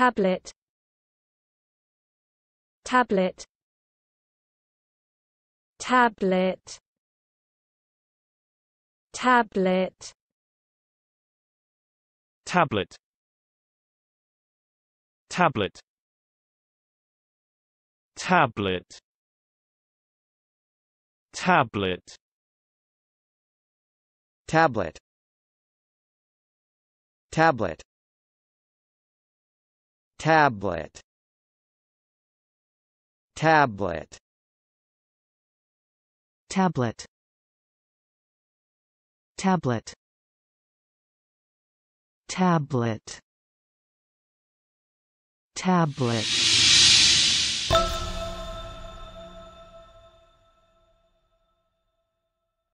tablet tablet tablet tablet tablet tablet tablet tablet tablet tablet tablet tablet tablet tablet tablet tablet